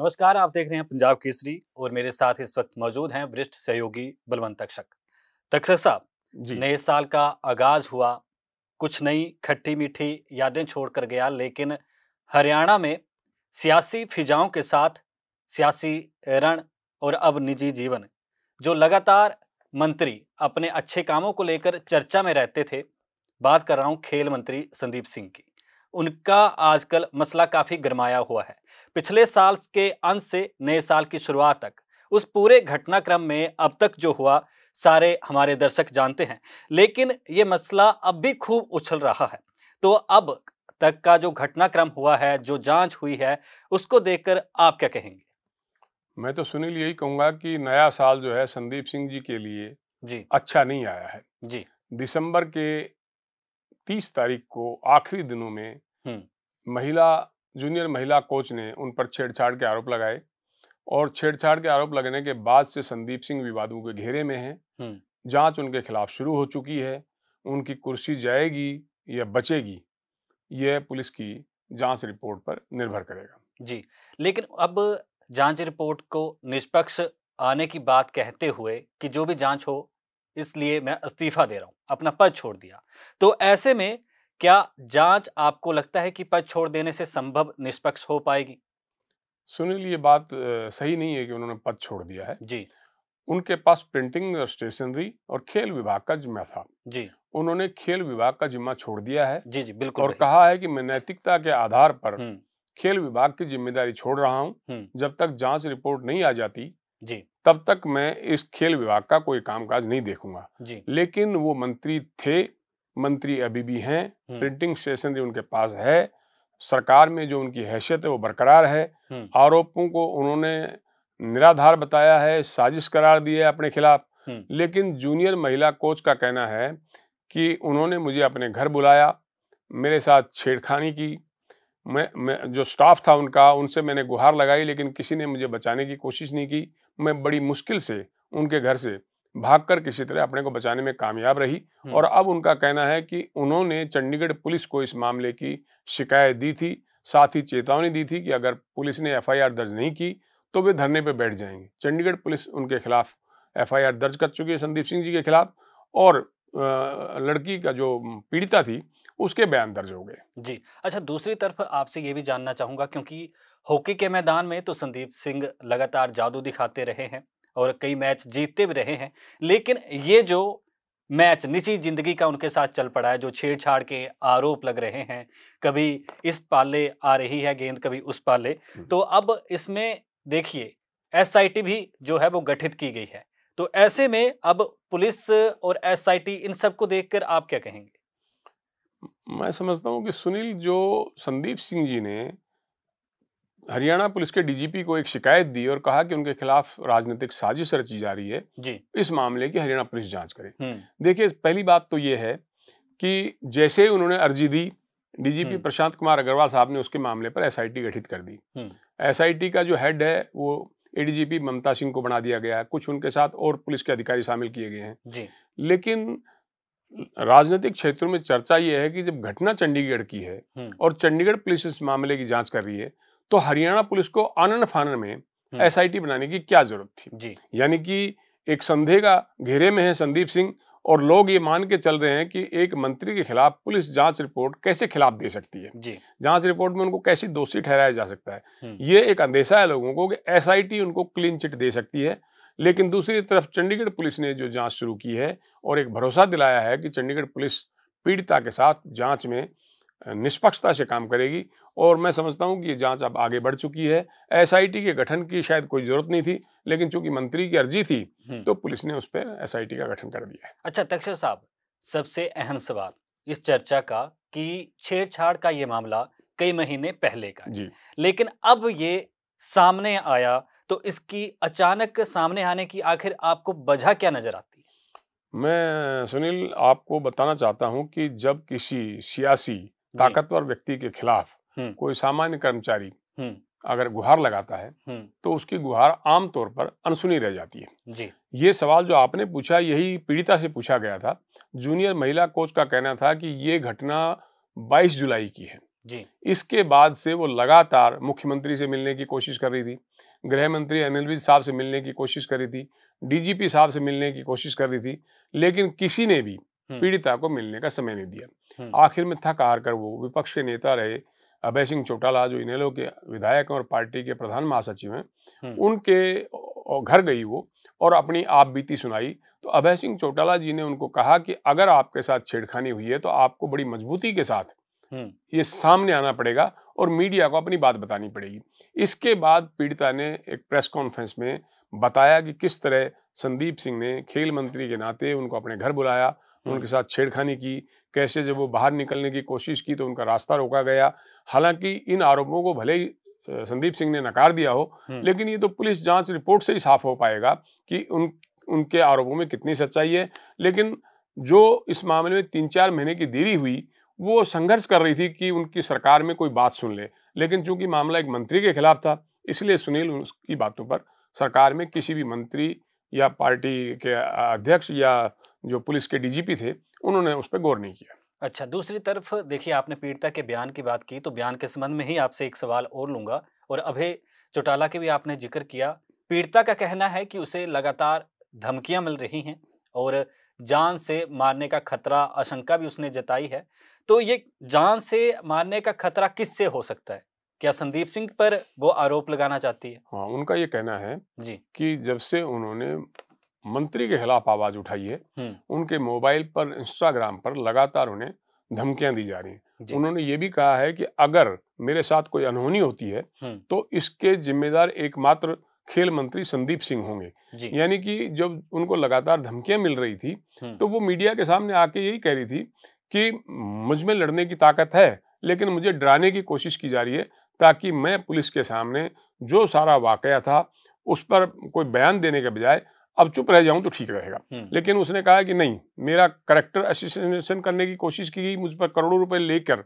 नमस्कार आप देख रहे हैं पंजाब केसरी और मेरे साथ इस वक्त मौजूद हैं वरिष्ठ सहयोगी बलवंत तक्षक तक्षक साहब नए साल का आगाज हुआ कुछ नई खट्टी मीठी यादें छोड़कर गया लेकिन हरियाणा में सियासी फिजाओं के साथ सियासी रण और अब निजी जीवन जो लगातार मंत्री अपने अच्छे कामों को लेकर चर्चा में रहते थे बात कर रहा हूँ खेल मंत्री संदीप सिंह की उनका आजकल मसला काफ़ी गरमाया हुआ है पिछले साल के अंत से नए साल की शुरुआत तक उस पूरे घटनाक्रम में अब तक जो हुआ सारे हमारे दर्शक जानते हैं लेकिन ये मसला अब भी खूब उछल रहा है तो अब तक का जो घटनाक्रम हुआ है जो जांच हुई है उसको देखकर आप क्या कहेंगे मैं तो सुनील यही कहूँगा कि नया साल जो है संदीप सिंह जी के लिए जी अच्छा नहीं आया है जी दिसंबर के तीस तारीख को आखिरी दिनों में हम्म। महिला जूनियर महिला कोच ने उन पर छेड़छाड़ के आरोप लगाए और छेड़छाड़ के आरोप लगने के बाद से संदीप सिंह विवादों के घेरे में हैं हम्म। जांच उनके खिलाफ शुरू हो चुकी है उनकी कुर्सी जाएगी या बचेगी यह पुलिस की जांच रिपोर्ट पर निर्भर करेगा जी लेकिन अब जांच रिपोर्ट को निष्पक्ष आने की बात कहते हुए कि जो भी जांच हो इसलिए मैं इस्तीफा दे रहा हूं अपना पद छोड़ दिया तो ऐसे में क्या जांच आपको लगता है कि पद छोड़ देने से संभव निष्पक्ष हो पाएगी सुनील ये बात सही नहीं है कि उन्होंने पद छोड़ दिया है जी उनके पास प्रिंटिंग और स्टेशनरी और खेल विभाग का जिम्मा था जी उन्होंने खेल विभाग का जिम्मा छोड़ दिया है जी जी बिल्कुल और कहा है कि मैं नैतिकता के आधार पर खेल विभाग की जिम्मेदारी छोड़ रहा हूं जब तक जांच रिपोर्ट नहीं आ जाती जी तब तक मैं इस खेल विभाग का कोई कामकाज नहीं देखूंगा जी लेकिन वो मंत्री थे मंत्री अभी भी हैं प्रिंटिंग हम्म। स्टेशनरी उनके पास है सरकार में जो उनकी हैसियत है वो बरकरार है हम्म। आरोपों को उन्होंने निराधार बताया है साजिश करार दी है अपने खिलाफ हम्म। लेकिन जूनियर महिला कोच का कहना है कि उन्होंने मुझे अपने घर बुलाया मेरे साथ छेड़खानी की मैं मैं जो स्टाफ था उनका उनसे मैंने गुहार लगाई लेकिन किसी ने मुझे बचाने की कोशिश नहीं की मैं बड़ी मुश्किल से उनके घर से भागकर किसी तरह अपने को बचाने में कामयाब रही और अब उनका कहना है कि उन्होंने चंडीगढ़ पुलिस को इस मामले की शिकायत दी थी साथ ही चेतावनी दी थी कि अगर पुलिस ने एफआईआर दर्ज नहीं की तो वे धरने पर बैठ जाएंगे चंडीगढ़ पुलिस उनके खिलाफ एफआईआर दर्ज कर चुकी है संदीप सिंह जी के खिलाफ और लड़की का जो पीड़िता थी उसके बयान दर्ज हो गए जी अच्छा दूसरी तरफ आपसे ये भी जानना चाहूँगा क्योंकि हॉकी के मैदान में तो संदीप सिंह लगातार जादू दिखाते रहे हैं और कई मैच जीतते भी रहे हैं लेकिन ये जो मैच निजी जिंदगी का उनके साथ चल पड़ा है जो छेड़छाड़ के आरोप लग रहे हैं कभी इस पाले आ रही है गेंद कभी उस पाले तो अब इसमें देखिए एसआईटी भी जो है वो गठित की गई है तो ऐसे में अब पुलिस और एसआईटी इन सब को देखकर आप क्या कहेंगे मैं समझता हूँ कि सुनील जो संदीप सिंह जी ने हरियाणा पुलिस के डीजीपी को एक शिकायत दी और कहा कि उनके खिलाफ राजनीतिक साजिश रची जा रही है जी। इस मामले की हरियाणा पुलिस जांच करे हम्म। देखिए पहली बात तो ये है कि जैसे उन्होंने अर्जी दी डीजीपी हम्म। प्रशांत कुमार अग्रवाल साहब ने उसके मामले पर एसआईटी गठित कर दी हम्म। एसआईटी का जो हेड है वो एडीजीपी ममता सिंह को बना दिया गया है कुछ उनके साथ और पुलिस के अधिकारी शामिल किए गए हैं लेकिन राजनीतिक क्षेत्रों में चर्चा ये है कि जब घटना चंडीगढ़ की है और चंडीगढ़ पुलिस इस मामले की जांच कर रही है तो हरियाणा पुलिस को आनंद फानन में एस हम्म। बनाने की क्या जरूरत थी जी यानी कि एक संदेह का घेरे में है संदीप सिंह और लोग ये मान के चल रहे हैं कि एक मंत्री के खिलाफ पुलिस जांच रिपोर्ट कैसे खिलाफ दे सकती है जी जांच रिपोर्ट में उनको कैसे दोषी ठहराया जा सकता है हम्म। ये एक अंदेशा है लोगों को कि एस उनको क्लीन चिट दे सकती है लेकिन दूसरी तरफ चंडीगढ़ पुलिस ने जो जांच शुरू की है और एक भरोसा दिलाया है कि चंडीगढ़ पुलिस पीड़िता के साथ जांच में निष्पक्षता से काम करेगी और मैं समझता हूं कि ये जांच अब आगे बढ़ चुकी है एसआईटी के गठन की शायद कोई जरूरत नहीं थी लेकिन चूंकि मंत्री की अर्जी थी हम्म। तो पुलिस ने उस पर एस का गठन कर दिया है अच्छा तक्षर साहब सबसे अहम सवाल इस चर्चा का कि छेड़छाड़ का ये मामला कई महीने पहले का जी लेकिन अब ये सामने आया तो इसकी अचानक सामने आने की आखिर आपको वजह क्या नजर आती है मैं सुनील आपको बताना चाहता हूं कि जब किसी सियासी ताकतवर व्यक्ति के खिलाफ कोई सामान्य कर्मचारी अगर गुहार लगाता है तो उसकी गुहार आमतौर पर अनसुनी रह जाती है जी ये सवाल जो आपने पूछा यही पीड़िता से पूछा गया था जूनियर महिला कोच का कहना था कि ये घटना 22 जुलाई की है जी इसके बाद से वो लगातार मुख्यमंत्री से मिलने की कोशिश कर रही थी गृह मंत्री अनिल विज साहब से मिलने की कोशिश कर रही थी डीजीपी साहब से मिलने की कोशिश कर रही थी लेकिन किसी ने भी पीड़िता को मिलने का समय नहीं दिया आखिर में थक हार कर वो विपक्ष के नेता रहे अभय सिंह चौटाला जो इनेलो के विधायक हैं और पार्टी के प्रधान महासचिव हैं हम्म। उनके घर गई वो और अपनी आप बीती सुनाई तो अभय सिंह चौटाला जी ने उनको कहा कि अगर आपके साथ छेड़खानी हुई है तो आपको बड़ी मजबूती के साथ हम्म। ये सामने आना पड़ेगा और मीडिया को अपनी बात बतानी पड़ेगी इसके बाद पीड़िता ने एक प्रेस कॉन्फ्रेंस में बताया कि किस तरह संदीप सिंह ने खेल मंत्री के नाते उनको अपने घर बुलाया हम्म। उनके साथ छेड़खानी की कैसे जब वो बाहर निकलने की कोशिश की तो उनका रास्ता रोका गया हालांकि इन आरोपों को भले ही संदीप सिंह ने नकार दिया हो हम्म। लेकिन ये तो पुलिस जांच रिपोर्ट से ही साफ हो पाएगा कि उन उनके आरोपों में कितनी सच्चाई है लेकिन जो इस मामले में तीन चार महीने की देरी हुई वो संघर्ष कर रही थी कि उनकी सरकार में कोई बात सुन ले लेकिन चूंकि मामला एक मंत्री के खिलाफ था इसलिए सुनील उसकी बातों पर सरकार में किसी भी मंत्री या पार्टी के अध्यक्ष या जो पुलिस के डीजीपी थे उन्होंने उस पर गौर नहीं किया अच्छा दूसरी तरफ देखिए आपने पीड़िता के बयान की बात की तो बयान के संबंध में ही आपसे एक सवाल और लूंगा और अभय चौटाला के भी आपने जिक्र किया पीड़िता का कहना है कि उसे लगातार धमकियां मिल रही हैं और जान से मारने का खतरा आशंका भी उसने जताई है तो ये जान से मारने का खतरा किससे हो सकता है क्या संदीप सिंह पर वो आरोप लगाना चाहती है हाँ उनका ये कहना है जी कि जब से उन्होंने मंत्री के खिलाफ आवाज उठाई है हम्म। उनके मोबाइल पर इंस्टाग्राम पर लगातार उन्हें धमकियां दी जा रही हैं उन्होंने ये भी कहा है कि अगर मेरे साथ कोई अनहोनी होती है हम्म। तो इसके जिम्मेदार एकमात्र खेल मंत्री संदीप सिंह होंगे यानी कि जब उनको लगातार धमकियां मिल रही थी हम्म। तो वो मीडिया के सामने आके यही कह रही थी कि मुझ में लड़ने की ताकत है लेकिन मुझे डराने की कोशिश की जा रही है ताकि मैं पुलिस के सामने जो सारा वाक़ था उस पर कोई बयान देने के बजाय अब चुप रह जाऊं तो ठीक रहेगा हम्म। लेकिन उसने कहा कि नहीं मेरा करेक्टर एसोसिएशन करने की कोशिश की गई मुझ पर करोड़ों रुपए लेकर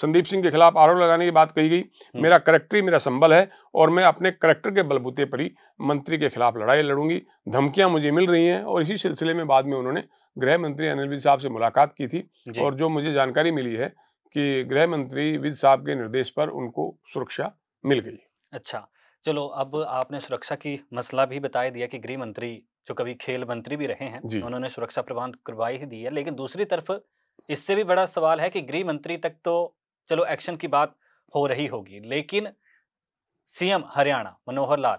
संदीप सिंह के खिलाफ आरोप लगाने की बात कही गई हम्म। मेरा करेक्टर ही मेरा संबल है और मैं अपने करेक्टर के बलबूते पर ही मंत्री के खिलाफ लड़ाई लड़ूंगी धमकियां मुझे मिल रही हैं और इसी सिलसिले में बाद में उन्होंने गृह मंत्री अनिल साहब से मुलाकात की थी और जो मुझे जानकारी मिली है कि गृह मंत्री विज साहब के निर्देश पर उनको सुरक्षा मिल गई अच्छा चलो अब आपने सुरक्षा की मसला भी बताया दिया कि गृह मंत्री जो कभी खेल मंत्री भी रहे हैं उन्होंने सुरक्षा प्रबंध करवाई ही दी है लेकिन दूसरी तरफ इससे भी बड़ा सवाल है कि गृह मंत्री तक तो चलो एक्शन की बात हो रही होगी लेकिन सीएम हरियाणा मनोहर लाल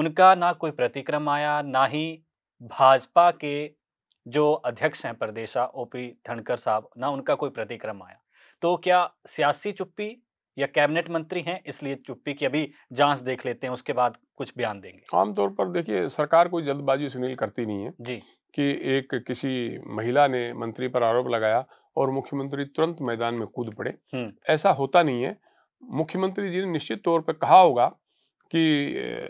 उनका ना कोई प्रतिक्रम आया ना ही भाजपा के जो अध्यक्ष हैं प्रदेशा ओपी धनकर साहब ना उनका कोई प्रतिक्रम आया तो क्या सियासी चुप्पी या कैबिनेट मंत्री हैं इसलिए चुप्पी की अभी जांच देख लेते हैं उसके बाद कुछ बयान देंगे आमतौर पर देखिए सरकार कोई जल्दबाजी सुनील करती नहीं है जी कि एक किसी महिला ने मंत्री पर आरोप लगाया और मुख्यमंत्री तुरंत मैदान में कूद पड़े हम्म। ऐसा होता नहीं है मुख्यमंत्री जी ने निश्चित तौर पर कहा होगा कि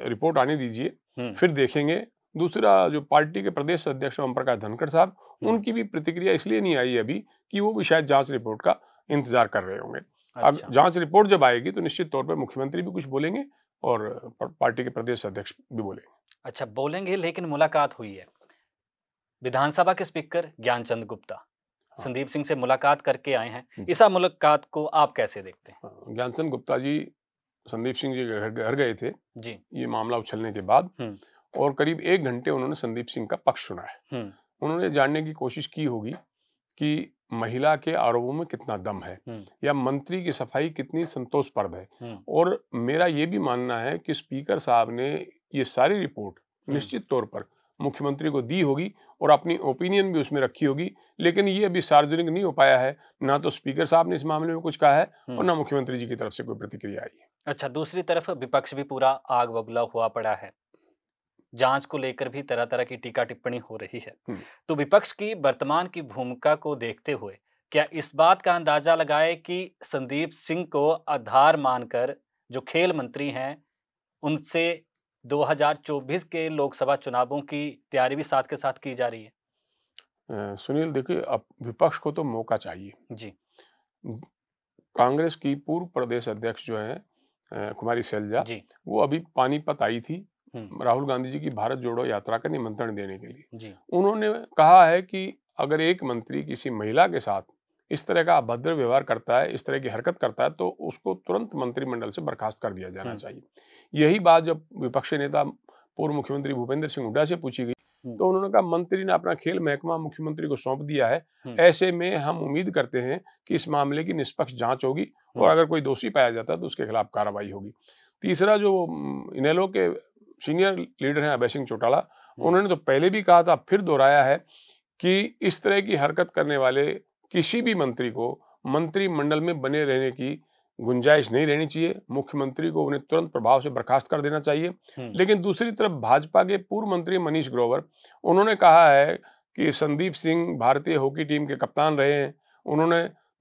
रिपोर्ट आने दीजिए हम्म। फिर देखेंगे दूसरा जो पार्टी के प्रदेश अध्यक्ष ओम प्रकाश धनखड़ साहब हम्म। उनकी भी प्रतिक्रिया इसलिए नहीं आई अभी कि वो भी शायद जांच रिपोर्ट का इंतजार कर रहे होंगे अच्छा। अब जांच रिपोर्ट जब आएगी तो निश्चित तौर पर मुख्यमंत्री भी कुछ बोलेंगे और पार्टी के प्रदेश अध्यक्ष भी बोलेंगे अच्छा बोलेंगे लेकिन मुलाकात हुई है विधानसभा के स्पीकर ज्ञानचंद गुप्ता हाँ। संदीप सिंह से मुलाकात करके आए हैं इस मुलाकात को आप कैसे देखते हैं हाँ, ज्ञान चंद गुप्ता जी संदीप सिंह जी घर गए थे जी ये मामला उछलने के बाद हम्म। और करीब एक घंटे उन्होंने संदीप सिंह का पक्ष सुना है हम्म। उन्होंने जानने की कोशिश की होगी कि महिला के आरोपों में कितना दम है या मंत्री की सफाई कितनी संतोषप्रद है और मेरा ये भी मानना है कि स्पीकर साहब ने ये सारी रिपोर्ट निश्चित तौर पर मुख्यमंत्री को दी होगी और अपनी ओपिनियन भी उसमें रखी होगी लेकिन ये अभी सार्वजनिक नहीं हो पाया है ना तो स्पीकर साहब ने इस मामले में कुछ कहा है और ना मुख्यमंत्री जी की तरफ से कोई प्रतिक्रिया आई है अच्छा दूसरी तरफ विपक्ष भी पूरा आग बबला हुआ पड़ा है जांच को लेकर भी तरह तरह की टीका टिप्पणी हो रही है तो विपक्ष की वर्तमान की भूमिका को देखते हुए क्या इस बात का अंदाजा लगाए कि संदीप सिंह को आधार मानकर जो खेल मंत्री हैं उनसे 2024 के लोकसभा चुनावों की तैयारी भी साथ के साथ की जा रही है सुनील देखिए अब विपक्ष को तो मौका चाहिए जी कांग्रेस की पूर्व प्रदेश अध्यक्ष जो है कुमारी सैलजा वो अभी पानीपत आई थी हम्म। राहुल गांधी जी की भारत जोड़ो यात्रा का निमंत्रण देने के लिए उन्होंने कहा है कि अगर एक मंत्री किसी महिला के साथ इस तरह का अभद्र व्यवहार करता है इस तरह की हरकत करता है तो उसको तुरंत मंत्रिमंडल से बर्खास्त कर दिया जाना हम्म। चाहिए यही बात जब विपक्षी नेता पूर्व मुख्यमंत्री भूपेंद्र सिंह हुड्डा से पूछी गई हम्म। तो उन्होंने कहा मंत्री ने अपना खेल महकमा मुख्यमंत्री को सौंप दिया है ऐसे में हम उम्मीद करते हैं कि इस मामले की निष्पक्ष जांच होगी और अगर कोई दोषी पाया जाता है तो उसके खिलाफ कार्रवाई होगी तीसरा जो इनेलो के सीनियर लीडर हैं अभय सिंह चौटाला हम्म। उन्होंने तो पहले भी कहा था फिर दोहराया है कि इस तरह की हरकत करने वाले किसी भी मंत्री को मंत्रिमंडल में बने रहने की गुंजाइश नहीं रहनी चाहिए मुख्यमंत्री को उन्हें तुरंत प्रभाव से बर्खास्त कर देना चाहिए हम्म। लेकिन दूसरी तरफ भाजपा के पूर्व मंत्री मनीष ग्रोवर उन्होंने कहा है कि संदीप सिंह भारतीय हॉकी टीम के कप्तान रहे हैं उन्होंने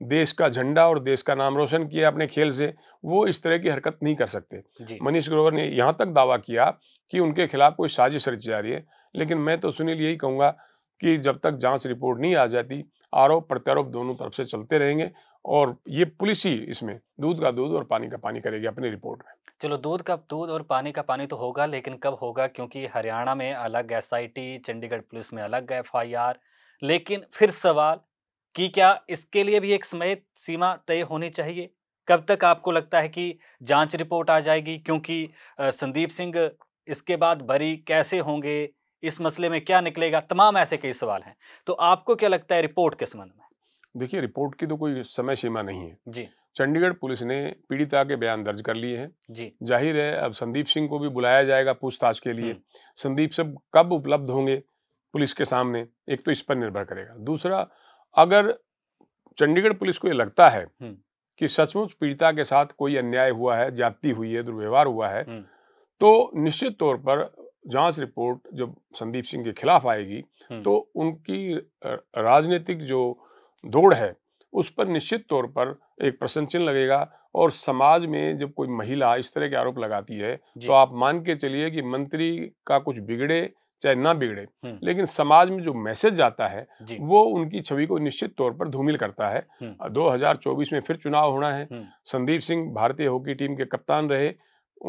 देश का झंडा और देश का नाम रोशन किया अपने खेल से वो इस तरह की हरकत नहीं कर सकते मनीष ग्रोवर ने यहाँ तक दावा किया कि उनके खिलाफ कोई साजिश रची जा रही है लेकिन मैं तो सुनील यही कहूँगा कि जब तक जांच रिपोर्ट नहीं आ जाती आरोप प्रत्यारोप दोनों तरफ से चलते रहेंगे और ये पुलिस ही इसमें दूध का दूध और पानी का पानी करेगी अपनी रिपोर्ट में चलो दूध का दूध और पानी का पानी तो होगा लेकिन कब होगा क्योंकि हरियाणा में अलग एस चंडीगढ़ पुलिस में अलग एफ लेकिन फिर सवाल कि क्या इसके लिए भी एक समय सीमा तय होनी चाहिए कब तक आपको लगता है कि जांच रिपोर्ट आ जाएगी क्योंकि संदीप सिंह इसके बाद भरी कैसे होंगे इस मसले में क्या निकलेगा तमाम ऐसे कई सवाल हैं तो आपको क्या लगता है रिपोर्ट के संबंध में देखिए रिपोर्ट की तो कोई समय सीमा नहीं है जी चंडीगढ़ पुलिस ने पीड़िता के बयान दर्ज कर लिए हैं जी जाहिर है अब संदीप सिंह को भी बुलाया जाएगा पूछताछ के लिए हम्म। संदीप सब कब उपलब्ध होंगे पुलिस के सामने एक तो इस पर निर्भर करेगा दूसरा अगर चंडीगढ़ पुलिस को ये लगता है हम्म। कि सचमुच पीड़िता के साथ कोई अन्याय हुआ है जाति हुई है दुर्व्यवहार हुआ है हम्म। तो निश्चित तौर पर जांच रिपोर्ट जब संदीप सिंह के खिलाफ आएगी हम्म। तो उनकी राजनीतिक जो दौड़ है उस पर निश्चित तौर पर एक प्रश्न चिन्ह लगेगा और समाज में जब कोई महिला इस तरह के आरोप लगाती है तो आप मान के चलिए कि मंत्री का कुछ बिगड़े चाहे ना बिगड़े लेकिन समाज में जो मैसेज जाता है वो उनकी छवि को निश्चित तौर पर धूमिल करता है 2024 में फिर चुनाव होना है संदीप सिंह भारतीय हॉकी टीम के कप्तान रहे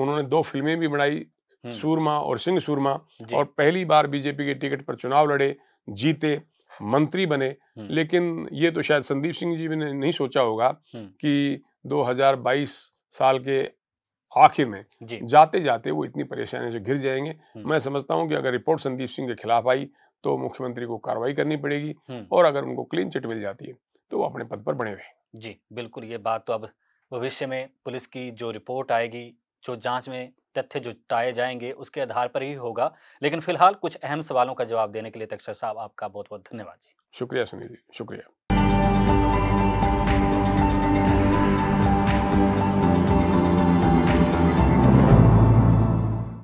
उन्होंने दो फिल्में भी बनाई सूरमा और सिंह सूरमा और पहली बार बीजेपी के टिकट पर चुनाव लड़े जीते मंत्री बने लेकिन ये तो शायद संदीप सिंह जी ने नहीं सोचा होगा कि 2022 साल के आखिर में जाते जाते वो इतनी परेशानी से घिर जाएंगे मैं समझता हूँ कि अगर रिपोर्ट संदीप सिंह के खिलाफ आई तो मुख्यमंत्री को कार्रवाई करनी पड़ेगी और अगर उनको क्लीन चिट मिल जाती है तो वो अपने पद पर बने रहे जी बिल्कुल ये बात तो अब भविष्य में पुलिस की जो रिपोर्ट आएगी जो जांच में तथ्य जुटाए जाएंगे उसके आधार पर ही होगा लेकिन फिलहाल कुछ अहम सवालों का जवाब देने के लिए तक्षर साहब आपका बहुत बहुत धन्यवाद जी शुक्रिया सुनील जी शुक्रिया